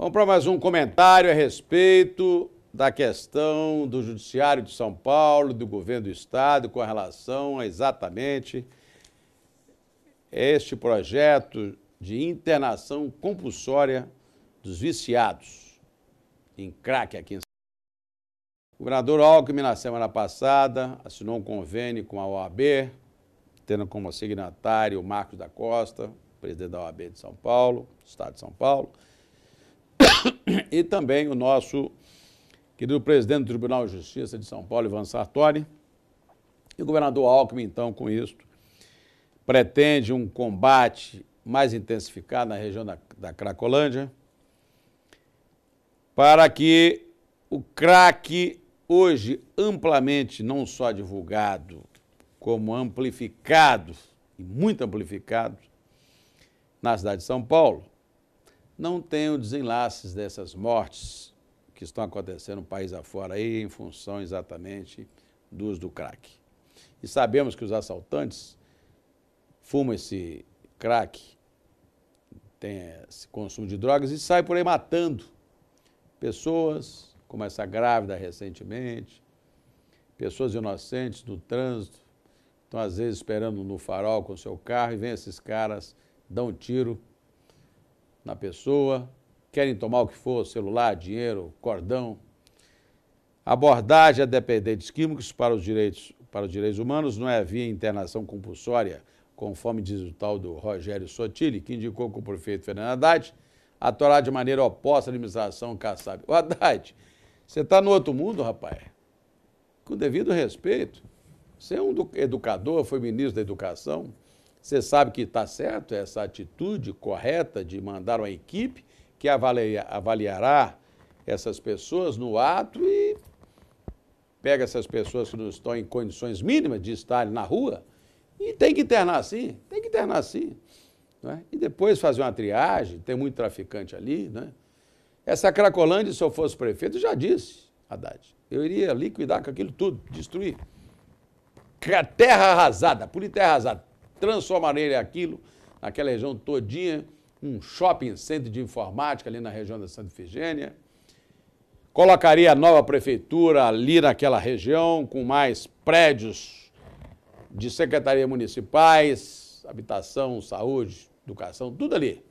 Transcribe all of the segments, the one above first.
Vamos para mais um comentário a respeito da questão do Judiciário de São Paulo, do governo do Estado, com relação a exatamente este projeto de internação compulsória dos viciados em crack aqui em São Paulo. O governador Alckmin, na semana passada, assinou um convênio com a OAB, tendo como signatário o Marcos da Costa, presidente da OAB de São Paulo, do Estado de São Paulo, e também o nosso querido presidente do Tribunal de Justiça de São Paulo, Ivan Sartori. E o governador Alckmin, então, com isto, pretende um combate mais intensificado na região da, da Cracolândia para que o crack, hoje amplamente não só divulgado, como amplificado, e muito amplificado, na cidade de São Paulo, não tenho desenlaces dessas mortes que estão acontecendo no país afora aí em função exatamente dos do crack. E sabemos que os assaltantes fumam esse crack, tem esse consumo de drogas e saem por aí matando pessoas, como essa grávida recentemente, pessoas inocentes no trânsito, estão às vezes esperando no farol com seu carro e vem esses caras, dão um tiro na pessoa, querem tomar o que for, celular, dinheiro, cordão. Abordagem a é dependentes químicos para os direitos, para os direitos humanos não é via internação compulsória, conforme diz o tal do Rogério Sotile, que indicou que o prefeito Fernando Haddad atuará de maneira oposta à administração Kassab. O Haddad, você está no outro mundo, rapaz. Com devido respeito. Você é um educador, foi ministro da Educação, você sabe que está certo essa atitude correta de mandar uma equipe que avalia, avaliará essas pessoas no ato e pega essas pessoas que não estão em condições mínimas de ali na rua e tem que internar sim, tem que internar sim. Né? E depois fazer uma triagem, tem muito traficante ali. Né? Essa Cracolândia, se eu fosse prefeito, já disse, Haddad, eu iria liquidar com aquilo tudo, destruir. Terra arrasada, por terra arrasada transformaria aquilo, aquela região todinha, um shopping center de informática ali na região da Santa Efigênia. Colocaria a nova prefeitura ali naquela região, com mais prédios de secretarias municipais, habitação, saúde, educação, tudo ali.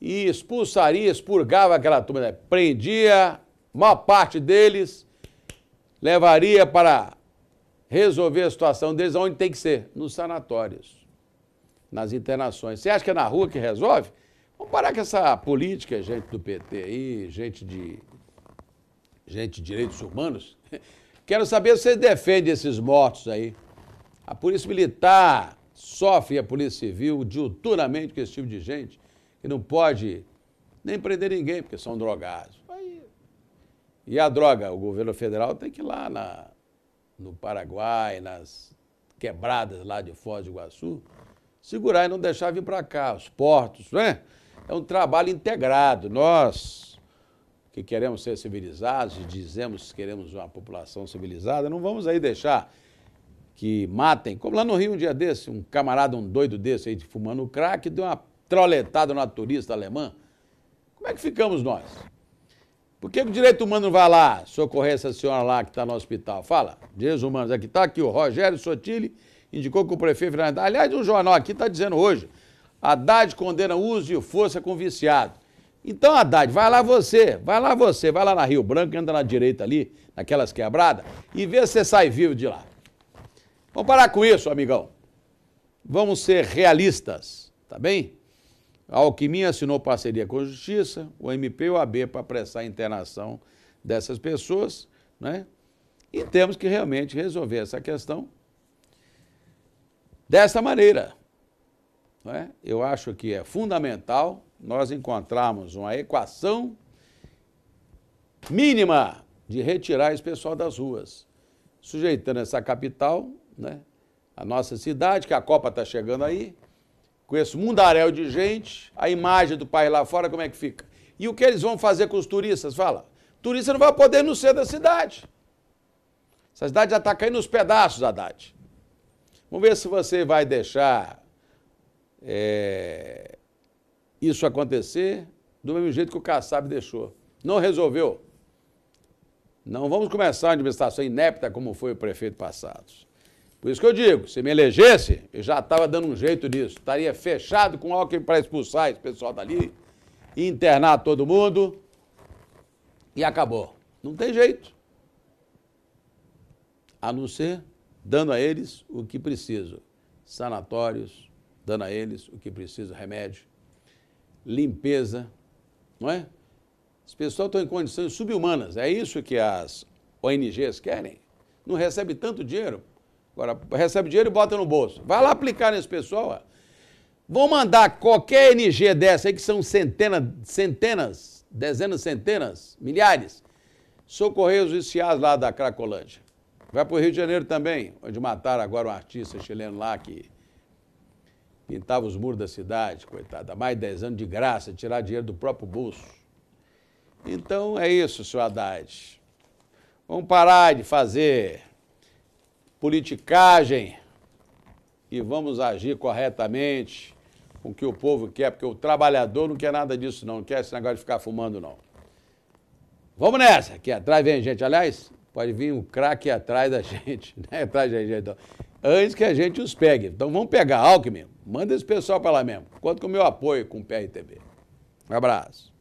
E expulsaria, expurgava aquela turma, né? prendia maior parte deles, levaria para resolver a situação deles onde tem que ser? Nos sanatórios, nas internações. Você acha que é na rua que resolve? Vamos parar com essa política, gente do PT aí, gente de, gente de direitos humanos. Quero saber se vocês defendem esses mortos aí. A polícia militar sofre a polícia civil diuturnamente com esse tipo de gente que não pode nem prender ninguém porque são drogados. E a droga, o governo federal tem que ir lá na, no Paraguai, nas quebradas lá de Foz do Iguaçu, segurar e não deixar vir para cá, os portos, não né? É um trabalho integrado. Nós, que queremos ser civilizados e dizemos que queremos uma população civilizada, não vamos aí deixar que matem, como lá no Rio um dia desse, um camarada, um doido desse aí, fumando crack, deu uma troletada na turista alemã. Como é que ficamos nós? Por que o direito humano não vai lá socorrer essa senhora lá que está no hospital? Fala, direitos humanos, aqui está aqui o Rogério Sotile, indicou que o prefeito Fernando... Aliás, um jornal aqui está dizendo hoje, Haddad condena uso de força com viciado. Então, Haddad, vai lá você, vai lá você, vai lá na Rio Branco, anda na direita ali, naquelas quebradas, e vê se você sai vivo de lá. Vamos parar com isso, amigão. Vamos ser realistas, tá bem? A Alquimia assinou parceria com a Justiça, o MP e o AB para prestar a internação dessas pessoas, né? E temos que realmente resolver essa questão dessa maneira. Né? Eu acho que é fundamental nós encontrarmos uma equação mínima de retirar esse pessoal das ruas, sujeitando essa capital, né? a nossa cidade, que a Copa está chegando aí, Conheço mundaréu de gente, a imagem do país lá fora, como é que fica? E o que eles vão fazer com os turistas? Fala. Turista não vai poder não no centro da cidade. Essa cidade já está caindo nos pedaços, Haddad. Vamos ver se você vai deixar é, isso acontecer do mesmo jeito que o Kassab deixou. Não resolveu. Não vamos começar a administração inepta como foi o prefeito passado. Por isso que eu digo, se me elegesse, eu já estava dando um jeito nisso. Estaria fechado com alguém para expulsar esse pessoal dali, internar todo mundo e acabou. Não tem jeito. A não ser dando a eles o que precisam. Sanatórios, dando a eles o que precisam, remédio, limpeza, não é? Os pessoal estão em condições subhumanas. É isso que as ONGs querem. Não recebe tanto dinheiro Agora, recebe dinheiro e bota no bolso. Vai lá aplicar nesse pessoal. Vão mandar qualquer NG dessa aí, que são centenas, centenas, dezenas, centenas, milhares, socorrer os viciados lá da Cracolândia. Vai para o Rio de Janeiro também, onde mataram agora um artista chileno lá que pintava os muros da cidade, coitado, há mais de 10 anos de graça, tirar dinheiro do próprio bolso. Então é isso, senhor Haddad. Vamos parar de fazer politicagem e vamos agir corretamente com o que o povo quer, porque o trabalhador não quer nada disso, não, não quer esse negócio de ficar fumando, não. Vamos nessa, aqui atrás vem gente. Aliás, pode vir um craque atrás da gente, né? atrás da gente. Então. Antes que a gente os pegue. Então vamos pegar, Alckmin, manda esse pessoal para lá mesmo. Conta com o meu apoio com o PRTB. Um abraço.